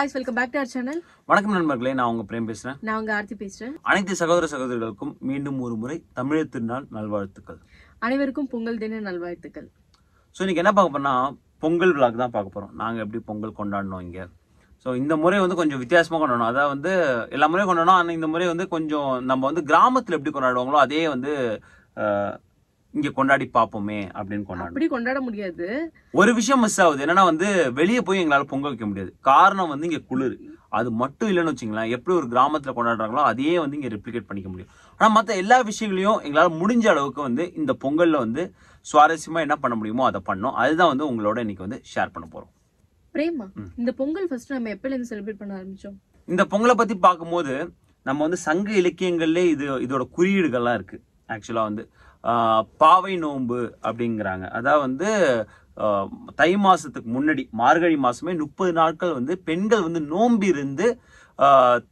ஹாய்ஸ் welcome back to our channel வணக்கம் நண்பர்களே நான் உங்க பிரேம் பேசுறேன் நான் உங்க ஆர்த்தி பேசுறேன் அனைத்து சகோதர சகோதரிகளுக்கும் மீண்டும் ஒரு முறை தமிழ் திருநாள் நல்வாழ்த்துக்கள் அனைவருக்கும் பொங்கல் தின நல்வாழ்த்துக்கள் ஸோ இன்னைக்கு என்ன பார்க்க போறோம்னா பொங்கல் விளாக் தான் பார்க்க போறோம் நாங்கள் எப்படி பொங்கல் கொண்டாடினோம் இங்கே ஸோ இந்த முறை வந்து கொஞ்சம் வித்தியாசமாக கொண்டாடணும் அதாவது வந்து எல்லா முறையும் கொண்டாடணும் ஆனால் இந்த முறை வந்து கொஞ்சம் நம்ம வந்து கிராமத்தில் எப்படி கொண்டாடுவாங்களோ அதே வந்து இங்க கொண்டாடி பார்ப்போமே அப்படின்னு கொண்டாடி அப்படி கொண்டாட முடியாது ஒரு விஷயம் மிஸ் ஆகுது என்னன்னா வந்து வெளியே போய் எங்களால பொங்க வைக்க முடியாது காரணம் வந்து இங்க குளிர் அது மட்டும் இல்லைன்னு வச்சுங்களேன் எப்படி ஒரு கிராமத்துல கொண்டாடுறாங்களோ அதையே வந்து இங்க ரெப்ளிகேட் பண்ணிக்க முடியும் ஆனா மற்ற எல்லா விஷயங்களையும் எங்களால் முடிஞ்ச அளவுக்கு வந்து இந்த பொங்கல்ல வந்து சுவாரஸ்யமா என்ன பண்ண முடியுமோ அதை பண்ணோம் அதுதான் வந்து உங்களோட இன்னைக்கு வந்து ஷேர் பண்ண போறோம் பிரேமா இந்த பொங்கல் ஃபர்ஸ்ட் நம்ம எப்பல இருந்து செலிப்ரேட் பண்ண ஆரம்பிச்சோம் இந்த பொங்கலை பத்தி பார்க்கும்போது நம்ம வந்து சங்க இலக்கியங்கள்ல இது இதோட குறியீடுகள்லாம் இருக்கு ஆக்சுவலா வந்து பாவை நோன்பு அப்படிங்கிறாங்க அதான் வந்து தை மாதத்துக்கு முன்னாடி மார்கழி மாதமே முப்பது நாட்கள் வந்து பெண்கள் வந்து நோம்பி இருந்து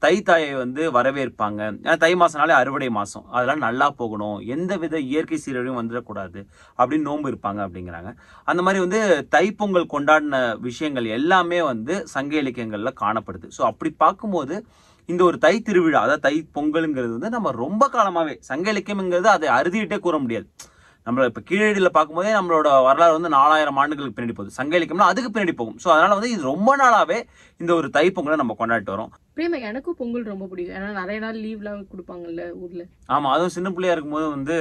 தை தாயை வந்து வரவேற்பாங்க ஏன்னா தை மாதம்னாலே அறுவடை மாதம் அதெல்லாம் நல்லா போகணும் எந்த வித இயற்கை சீரழிவும் வந்துடக்கூடாது அப்படின்னு நோம்பு இருப்பாங்க அப்படிங்கிறாங்க அந்த மாதிரி வந்து தைப்பொங்கல் கொண்டாடின விஷயங்கள் எல்லாமே வந்து சங்க இலக்கியங்களில் காணப்படுது ஸோ அப்படி பார்க்கும்போது இந்த ஒரு தை திருவிழா அதாவது தை பொங்கலுங்கிறது வந்து நம்ம ரொம்ப காலமாகவே சங்க இலக்கியம்ங்கிறது அதை அறுதிட்டே கூற முடியாது நம்ம இப்போ கீழடியில் பார்க்கும்போதே நம்மளோட வரலாறு வந்து நாலாயிரம் ஆண்டுகளுக்கு பின்னாடி போகுது சங்க இலக்கியம்னா அதுக்கு பின்னாடி போகும் ஸோ அதனால் வந்து இது ரொம்ப நாளாகவே இந்த ஒரு தைப்பொங்கலை நம்ம கொண்டாடிட்டு வரோம் பிரியமா எனக்கும் பொங்கல் ரொம்ப பிடிக்கும் ஏன்னா நிறைய நாள் லீவ்லாம் கொடுப்பாங்கல்ல ஊர்ல ஆமா அதுவும் சின்ன பிள்ளையா இருக்கும்போது வந்து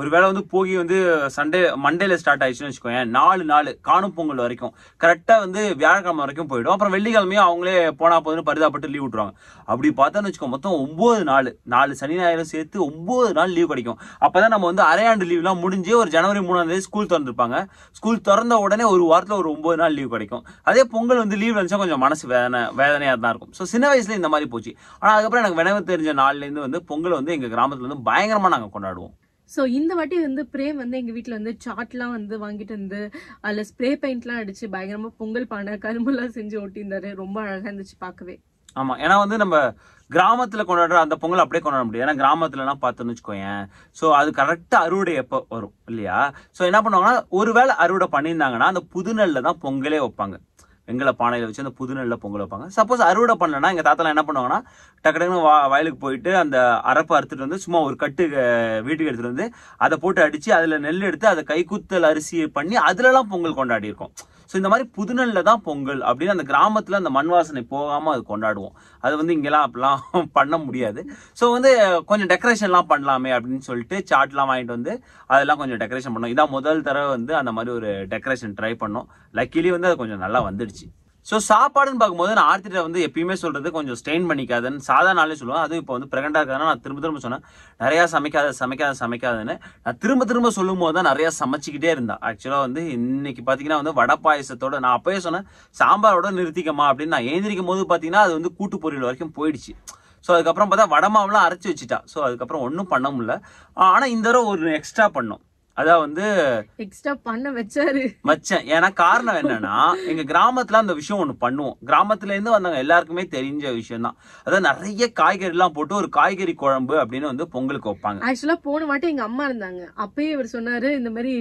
ஒருவேளை வந்து போகி வந்து சண்டே மண்டேல ஸ்டார்ட் ஆயிடுச்சுன்னு வச்சுக்கோங்க நாலு நாள் காணும் பொங்கல் வரைக்கும் கரெக்டாக வந்து வியாழக்கிழமை வரைக்கும் போயிடும் அப்புறம் வெள்ளிக்கிழமையும் அவங்களே போனா போதுன்னு பரிதாப்பட்டு லீவ் விட்டுருவாங்க அப்படி பார்த்தோன்னு வச்சுக்கோ மொத்தம் ஒம்பது நாள் நாலு சனி ஞாயிறு சேர்த்து ஒன்பது நாள் லீவ் கிடைக்கும் அப்போ தான் நம்ம வந்து அரையாண்டு லீவ்லாம் முடிஞ்சு ஒரு ஜனவரி மூணாம் தேதி ஸ்கூல் திறந்துருப்பாங்க ஸ்கூல் திறந்த உடனே ஒரு வாரத்தில் ஒரு ஒன்பது நாள் லீவ் கிடைக்கும் அதே பொங்கல் வந்து லீவ் நினைச்சா கொஞ்சம் மனசு வேதனை வேதனையாக தான் இருக்கும் ஸோ சின்ன வயசுல இந்த மாதிரி போச்சு ஆனால் அதுக்கப்புறம் எனக்கு வினவு தெரிஞ்ச நாள்லேருந்து வந்து பொங்கல் வந்து எங்கள் கிராமத்தில் வந்து பயங்கரமாக நாங்கள் கொண்டாடுவோம் ஸோ இந்த வாட்டி வந்து பிரேம் வந்து எங்கள் வீட்டில் வந்து சாட்லாம் வந்து வாங்கிட்டு வந்து அதில் ஸ்ப்ரே பெயிண்ட்லாம் அடித்து பயங்கரமாக பொங்கல் பானை கரும்புலாம் செஞ்சு ஒட்டியிருந்தாரு ரொம்ப அழகாக இருந்துச்சு பார்க்கவே ஆமாம் ஏன்னா வந்து நம்ம கிராமத்தில் கொண்டாடுற அந்த பொங்கல் அப்படியே கொண்டாட முடியும் ஏன்னா கிராமத்துலலாம் பார்த்தோன்னு வச்சுக்கோங்க ஸோ அது கரெக்டாக அறுவடை எப்போ வரும் இல்லையா ஸோ என்ன பண்ணுவாங்கன்னா ஒருவேளை அறுவடை பண்ணியிருந்தாங்கன்னா அந்த புதுநெல்ல தான் பொங்கலே வைப்பாங்க வெங்கல பானையில் வச்சு அந்த புது பொங்கல் வைப்பாங்க சப்போஸ் அறுவடை பண்ணலன்னா எங்கள் தாத்தா என்ன பண்ணுவாங்கன்னா டக்கு டக்குன்னு வா வயலுக்கு போயிட்டு அந்த அரப்பை அறுத்துட்டு வந்து சும்மா ஒரு கட்டு வீட்டுக்கு எடுத்துகிட்டு வந்து அதை போட்டு அடித்து அதில் நெல் எடுத்து அதை கைக்குத்தல் அரிசி பண்ணி அதிலலாம் பொங்கல் கொண்டாடி இருக்கோம் ஸோ இந்த மாதிரி புதுநெல்ல தான் பொங்கல் அப்படின்னு அந்த கிராமத்தில் அந்த மண் வாசனை போகாமல் அது கொண்டாடுவோம் அது வந்து இங்கெல்லாம் அப்படிலாம் பண்ண முடியாது ஸோ வந்து கொஞ்சம் டெக்கரேஷன்லாம் பண்ணலாமே அப்படின்னு சொல்லிட்டு சாட்லாம் வாங்கிட்டு வந்து அதெல்லாம் கொஞ்சம் டெக்கரேஷன் பண்ணோம் இதான் முதல் தடவை வந்து அந்த மாதிரி ஒரு டெக்கரேஷன் ட்ரை பண்ணோம் லக்கிலி வந்து அது கொஞ்சம் நல்லா வந்துடுச்சு ஸோ சாப்பாடுன்னு பார்க்கும்போது நான் ஆர்த்திட்ட வந்து எப்பயுமே சொல்கிறது கொஞ்சம் ஸ்ட்ரெயின் பண்ணிக்காதுன்னு சாதாரணாலே நாளே சொல்லுவேன் அதுவும் இப்போ வந்து பிரகண்டாக இருக்காதுன்னா நான் திரும்ப திரும்ப சொன்னேன் நிறையா சமைக்காத சமைக்காத சமைக்காதுன்னு நான் திரும்ப திரும்ப சொல்லும் போது தான் நிறையா சமைச்சிக்கிட்டே இருந்தேன் ஆக்சுவலாக வந்து இன்னைக்கு பார்த்தீங்கன்னா வந்து வடை பாயசத்தோட நான் அப்போயே சொன்னேன் சாம்பாரோட நிறுத்திக்கமா அப்படின்னு நான் எழுந்திரிக்கும் போது பார்த்தீங்கன்னா அது வந்து கூட்டு பொரியல் வரைக்கும் போயிடுச்சு ஸோ அதுக்கப்புறம் பார்த்தா வடமாவெலாம் அரைச்சி வச்சுட்டா ஸோ அதுக்கப்புறம் ஒன்றும் பண்ண முடியல ஆனால் இந்த தடவை ஒரு எக்ஸ்ட்ரா பண்ணோம் அதான் வந்து எக்ஸ்ட்ரா பண்ண வச்சாரு வச்சேன் ஏன்னா காரணம் என்னன்னா எங்க கிராமத்துல அந்த விஷயம் ஒண்ணு பண்ணுவோம் கிராமத்துல இருந்து வந்தவங்க எல்லாருக்குமே தெரிஞ்ச விஷயம் தான் அதான் நிறைய காய்கறி எல்லாம் போட்டு ஒரு காய்கறி குழம்பு அப்படின்னு வந்து பொங்கலுக்கு வைப்பாங்க ஆக்சுவலா போன வாட்டி எங்க அம்மா இருந்தாங்க அப்பயே இவர் சொன்னாரு இந்த மாதிரி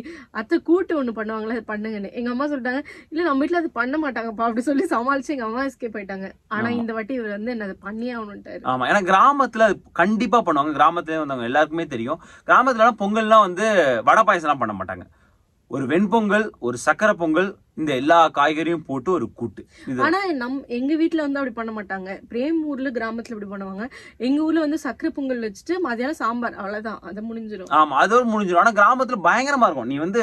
அத்தை கூட்டு ஒண்ணு பண்ணுவாங்களா அது பண்ணுங்கன்னு எங்க அம்மா சொல்லிட்டாங்க இல்ல நம்ம வீட்டுல அது பண்ண மாட்டாங்கப்பா அப்படி சொல்லி சமாளிச்சு எங்க அம்மா எஸ்கேப் போயிட்டாங்க ஆனா இந்த வாட்டி இவர் வந்து என்ன அது பண்ணியே ஆகணும்ட்டாரு ஆமா ஏன்னா கிராமத்துல கண்டிப்பா பண்ணுவாங்க கிராமத்துல வந்தவங்க எல்லாருக்குமே தெரியும் கிராமத்துல பொங்கல்லாம் வந்து வட பாயசம்லாம் பண்ண மாட்டாங்க ஒரு வெண்பொங்கல் ஒரு சக்கரை பொங்கல் இந்த எல்லா காய்கறியும் போட்டு ஒரு கூட்டு ஆனா நம் எங்க வீட்டுல வந்து அப்படி பண்ண மாட்டாங்க பிரேம் ஊர்ல கிராமத்துல இப்படி பண்ணுவாங்க எங்க ஊர்ல வந்து சக்கரை பொங்கல் வச்சுட்டு மதியானம் சாம்பார் அவ்வளவுதான் அதை முடிஞ்சிடும் ஆமா அது ஒரு முடிஞ்சிடும் ஆனா கிராமத்துல பயங்கரமா இருக்கும் நீ வந்து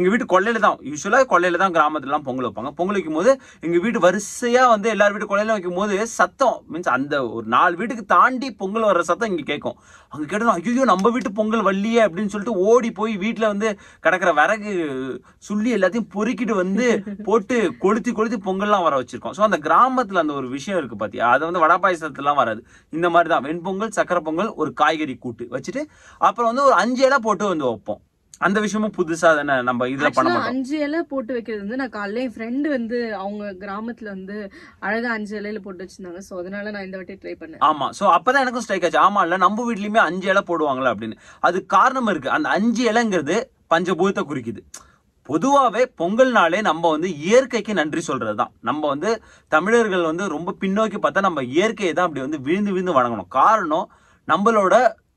எங்க வீட்டு கொள்ளையில தான் யூஸ்வலா கொள்ளையில தான் கிராமத்துல எல்லாம் பொங்கல் வைப்பாங்க பொங்கல் வைக்கும் போது எங்க வீட்டு வரிசையா வந்து எல்லார் வீட்டு கொள்ளையில வைக்கும் போது சத்தம் மீன்ஸ் அந்த ஒரு நாலு வீட்டுக்கு தாண்டி பொங்கல் வர்ற சத்தம் இங்க கேட்கும் அங்க கேட்டதும் ஐயோ நம்ம வீட்டு பொங்கல் வள்ளியே அப்படின்னு சொல்லிட்டு ஓடி போய் வீட்டுல வந்து கிடக்குற விறகு சுள்ளி எல்லாத்தையும் பொறுக்கிட்டு வந்து வந்து போட்டு கொளுத்தி கொளுத்தி பொங்கல்லாம் வர வச்சிருக்கோம் ஸோ அந்த கிராமத்தில் அந்த ஒரு விஷயம் இருக்கு பாத்தியா அது வந்து வடை பாயசத்துலாம் வராது இந்த மாதிரி தான் வெண்பொங்கல் சக்கரை பொங்கல் ஒரு காய்கறி கூட்டு வச்சுட்டு அப்புறம் வந்து ஒரு அஞ்சு இலை போட்டு வந்து வைப்போம் அந்த விஷயமும் புதுசா தானே நம்ம இதுல பண்ண அஞ்சு இலை போட்டு வைக்கிறது வந்து நான் காலையில என் ஃப்ரெண்டு வந்து அவங்க கிராமத்துல வந்து அழகா அஞ்சு இலையில போட்டு வச்சிருந்தாங்க சோ அதனால நான் இந்த வாட்டி ட்ரை பண்ணேன் ஆமா சோ அப்பதான் எனக்கும் ஸ்ட்ரைக் ஆச்சு ஆமா இல்ல நம்ம வீட்லயுமே அஞ்சு இலை போடுவாங்களா அப்படின்னு அது காரணம் இருக்கு அந்த அஞ்சு இலைங்கிறது பஞ்சபூதத்தை குறிக்குது பொதுவாகவே பொங்கல் நாளே நம்ம வந்து இயற்கைக்கு நன்றி சொல்கிறது தான் நம்ம வந்து தமிழர்கள் வந்து ரொம்ப பின்னோக்கி பார்த்தா நம்ம இயற்கையை தான் அப்படி வந்து விழுந்து விழுந்து வணங்கணும் காரணம் நம்மளோட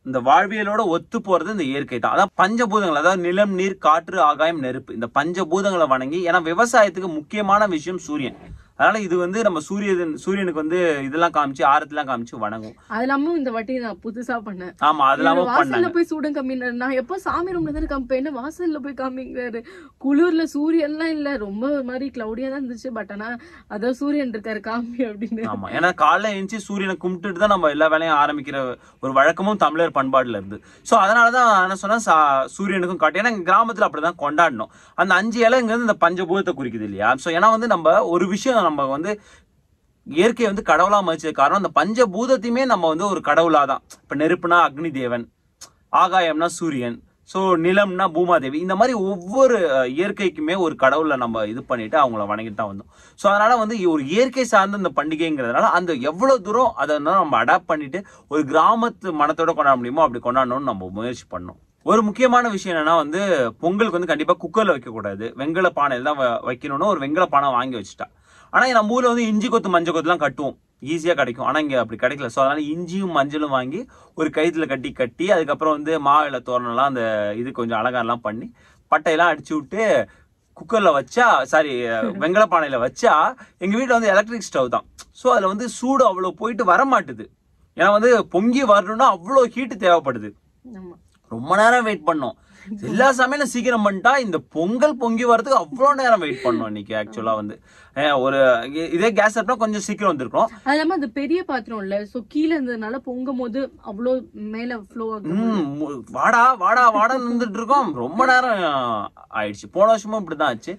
இந்த வாழ்வியலோட ஒத்து போகிறது இந்த இயற்கை தான் அதாவது பஞ்சபூதங்கள் அதாவது நிலம் நீர் காற்று ஆகாயம் நெருப்பு இந்த பஞ்சபூதங்களை வணங்கி ஏன்னா விவசாயத்துக்கு முக்கியமான விஷயம் சூரியன் அதனால இது வந்து நம்ம சூரியன் சூரியனுக்கு வந்து இதெல்லாம் காமிச்சு ஆரத்தெல்லாம் காமிச்சு வணங்கும் அது இல்லாம இந்த வட்டி நான் புதுசா பண்ணேன் ஆமா அது இல்லாம வாசல்ல போய் சூடம் கம்மி நான் எப்போ சாமி ரூம்ல தான் என்ன வாசல்ல போய் காமிங்கிறாரு குளிர்ல சூரியன் எல்லாம் இல்ல ரொம்ப மாதிரி கிளவுடியா தான் இருந்துச்சு பட் ஆனா அதான் சூரியன் இருக்காரு காமி அப்படின்னு ஆமா ஏன்னா காலைல எழுந்துச்சு சூரியனை கும்பிட்டுட்டு தான் நம்ம எல்லா வேலையும் ஆரம்பிக்கிற ஒரு வழக்கமும் தமிழர் பண்பாடுல இருந்து சோ அதனாலதான் என்ன சொன்னா சூரியனுக்கும் காட்டு ஏன்னா கிராமத்துல அப்படிதான் கொண்டாடணும் அந்த அஞ்சு இலைங்கிறது இந்த பஞ்சபூதத்தை குறிக்குது இல்லையா சோ ஏன்னா வந்து நம்ம ஒரு விஷயம் தான் நம்ம வந்து இயற்கையை வந்து கடவுளாக மதிச்சது காரணம் அந்த பஞ்சபூதத்தையுமே நம்ம வந்து ஒரு கடவுளாக தான் இப்போ நெருப்புனா அக்னி தேவன் ஆகாயம்னா சூரியன் ஸோ நிலம்னா பூமாதேவி இந்த மாதிரி ஒவ்வொரு இயற்கைக்குமே ஒரு கடவுளை நம்ம இது பண்ணிட்டு அவங்கள வணங்கிட்டு தான் வந்தோம் ஸோ அதனால் வந்து ஒரு இயற்கை சார்ந்த இந்த பண்டிகைங்கிறதுனால அந்த எவ்வளோ தூரம் அதை நம்ம அடாப்ட் பண்ணிட்டு ஒரு கிராமத்து மனத்தோட கொண்டாட முடியுமோ அப்படி கொண்டாடணும்னு நம்ம முயற்சி பண்ணோம் ஒரு முக்கியமான விஷயம் என்னன்னா வந்து பொங்கலுக்கு வந்து கண்டிப்பாக குக்கரில் வைக்கக்கூடாது வெங்கல பானையில் தான் வைக்கணும்னு ஒரு வெங்கல பானை வாங்கி வச்சுட்டா ஆனால் நம்ம ஊரில் வந்து இஞ்சி கொத்து மஞ்சள் கொத்துலாம் கட்டுவோம் ஈஸியாக கிடைக்கும் ஆனால் இங்கே அப்படி கிடைக்கல ஸோ அதனால் இஞ்சியும் மஞ்சளும் வாங்கி ஒரு கயிற்றுல கட்டி கட்டி அதுக்கப்புறம் வந்து மாவில் தோரணம்லாம் அந்த இது கொஞ்சம் அலங்காரம்லாம் பண்ணி பட்டையெல்லாம் அடிச்சு விட்டு குக்கரில் வச்சா சாரி வெங்கல பானையில் வச்சா எங்கள் வீட்டில் வந்து எலக்ட்ரிக் ஸ்டவ் தான் ஸோ அதில் வந்து சூடு அவ்வளோ போயிட்டு வர மாட்டுது ஏன்னா வந்து பொங்கி வரணும்னா அவ்வளோ ஹீட்டு தேவைப்படுது ரொம்ப நேரம் வெயிட் பண்ணோம் எல்லா சமையலும் சீக்கிரம் பண்ணிட்டா இந்த பொங்கல் பொங்கி வரதுக்கு அவ்வளோ நேரம் வெயிட் பண்ணுவோம் இன்னைக்கு ஆக்சுவலா வந்து ஒரு இதே கேஸ் ஸ்டவ்னா கொஞ்சம் சீக்கிரம் வந்திருக்கும் அது இல்லாம அது பெரிய பாத்திரம் இல்ல சோ கீழே இருந்ததுனால பொங்கும் போது அவ்வளோ மேல ஃப்ளோ வாடா வாடா வாடா இருந்துட்டு இருக்கோம் ரொம்ப நேரம் ஆயிடுச்சு போன வருஷமும் இப்படிதான் ஆச்சு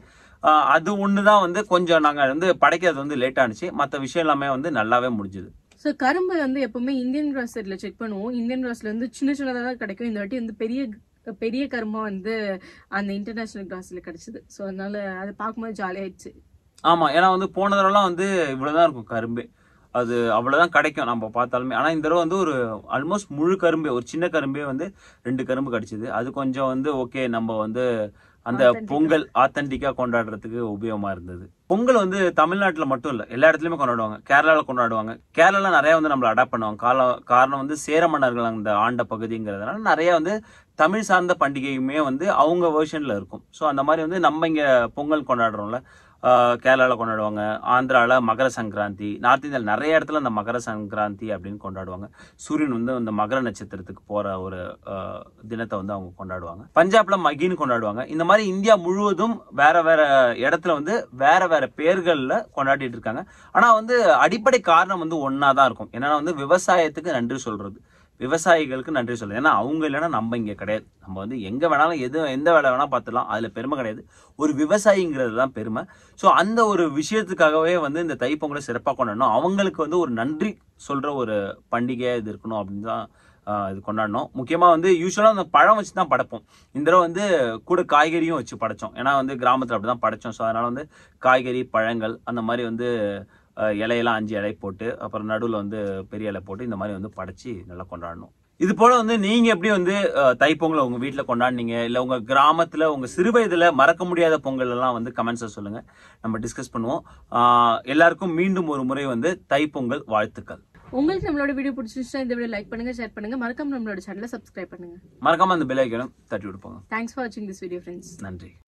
அது ஒன்று தான் வந்து கொஞ்சம் நாங்கள் வந்து படைக்கிறது வந்து லேட் ஆனிச்சு மற்ற விஷயம் எல்லாமே வந்து நல்லாவே முடிஞ்சுது ஸோ கரும்பு வந்து எப்பவுமே இந்தியன் கிராஸ் செக் பண்ணுவோம் இந்தியன் கிராஸ்ல வந்து சின்ன சின்னதாக தான் கிடைக்கும் இந்த வாட்டி வந்து பெரிய பெரிய கருமா வந்து அந்த இன்டர்நேஷனல் கிராஸ்ல கிடைச்சது ஸோ அதனால அதை பார்க்கும்போது ஜாலியாயிடுச்சு ஆமா ஏன்னா வந்து போன தடவைலாம் வந்து இவ்வளவுதான் இருக்கும் கரும்பு அது அவ்வளோதான் கிடைக்கும் நம்ம பார்த்தாலுமே ஆனால் இந்த தடவை வந்து ஒரு ஆல்மோஸ்ட் முழு கரும்பே ஒரு சின்ன கரும்பே வந்து ரெண்டு கரும்பு கிடச்சிது அது கொஞ்சம் வந்து ஓகே நம்ம வந்து அந்த பொங்கல் ஆத்தன்டிக்காக கொண்டாடுறதுக்கு உபயோகமாக இருந்தது பொங்கல் வந்து தமிழ்நாட்டில் மட்டும் இல்லை எல்லா இடத்துலையுமே கொண்டாடுவாங்க கேரளாவில் கொண்டாடுவாங்க கேரளாவில் நிறையா வந்து நம்மளை அடாப்ட் பண்ணுவாங்க காலம் காரணம் வந்து சேர மன்னர்கள் அந்த ஆண்ட பகுதிங்கிறதுனால நிறையா வந்து தமிழ் சார்ந்த பண்டிகையுமே வந்து அவங்க வேர்ஷனில் இருக்கும் ஸோ அந்த மாதிரி வந்து நம்ம இங்கே பொங்கல் கொண்டாடுறோம்ல கேரளாவில் கொண்டாடுவாங்க ஆந்திராவில் மகர சங்கராந்தி நார்த் இந்தியாவில் நிறைய இடத்துல அந்த மகர சங்கராந்தி அப்படின்னு கொண்டாடுவாங்க சூரியன் வந்து அந்த மகர நட்சத்திரத்துக்கு போகிற ஒரு தினத்தை வந்து அவங்க கொண்டாடுவாங்க பஞ்சாபில் மகின்னு கொண்டாடுவாங்க இந்த மாதிரி இந்தியா முழுவதும் வேற வேற இடத்துல வந்து வேற வேற பேர்களில் கொண்டாடிட்டு இருக்காங்க ஆனால் வந்து அடிப்படை காரணம் வந்து ஒன்றா தான் இருக்கும் என்னென்னா வந்து விவசாயத்துக்கு நன்றி சொல்கிறது விவசாயிகளுக்கு நன்றி சொல்லு ஏன்னா அவங்க இல்லைன்னா நம்ம இங்கே கிடையாது நம்ம வந்து எங்கே வேணாலும் எது எந்த வேலை வேணால் பார்த்துலாம் அதில் பெருமை கிடையாது ஒரு விவசாயிங்கிறது தான் பெருமை ஸோ அந்த ஒரு விஷயத்துக்காகவே வந்து இந்த தைப்பொங்கலை சிறப்பாக கொண்டாடணும் அவங்களுக்கு வந்து ஒரு நன்றி சொல்கிற ஒரு பண்டிகை இது இருக்கணும் அப்படின்னு தான் இது கொண்டாடணும் முக்கியமாக வந்து யூஸ்வலாக அந்த பழம் வச்சு தான் படைப்போம் இந்த தடவை வந்து கூட காய்கறியும் வச்சு படைத்தோம் ஏன்னா வந்து கிராமத்தில் அப்படி தான் படைத்தோம் ஸோ அதனால் வந்து காய்கறி பழங்கள் அந்த மாதிரி வந்து இலையெல்லாம் அஞ்சு இலை போட்டு அப்புறம் நடுவில் வந்து பெரிய இலை போட்டு இந்த மாதிரி வந்து படைச்சி நல்லா கொண்டாடணும் இது போல வந்து நீங்க எப்படி வந்து தைப்பொங்கலை உங்க வீட்டில் கொண்டாடினீங்க இல்லை உங்க கிராமத்தில் உங்க சிறு வயதுல மறக்க முடியாத பொங்கல் எல்லாம் வந்து கமெண்ட்ஸை சொல்லுங்க நம்ம டிஸ்கஸ் பண்ணுவோம் எல்லாருக்கும் மீண்டும் ஒரு முறை வந்து தைப்பொங்கல் வாழ்த்துக்கள் உங்களுக்கு நம்மளோட வீடியோ பிடிச்சிருந்துச்சுன்னா இந்த வீடியோ லைக் பண்ணுங்க ஷேர் பண்ணுங்க மறக்காம நம்மளோட சேனலை சப்ஸ்கிரைப் பண்ணுங்க மறக்காம அந்த பெல் ஐக்கனும் தட்டி விடுப்பாங்க தேங்க்ஸ் ஃபார் வாட்சிங் திஸ் வீடியோ ஃப்ரெண்ட்ஸ் நன்றி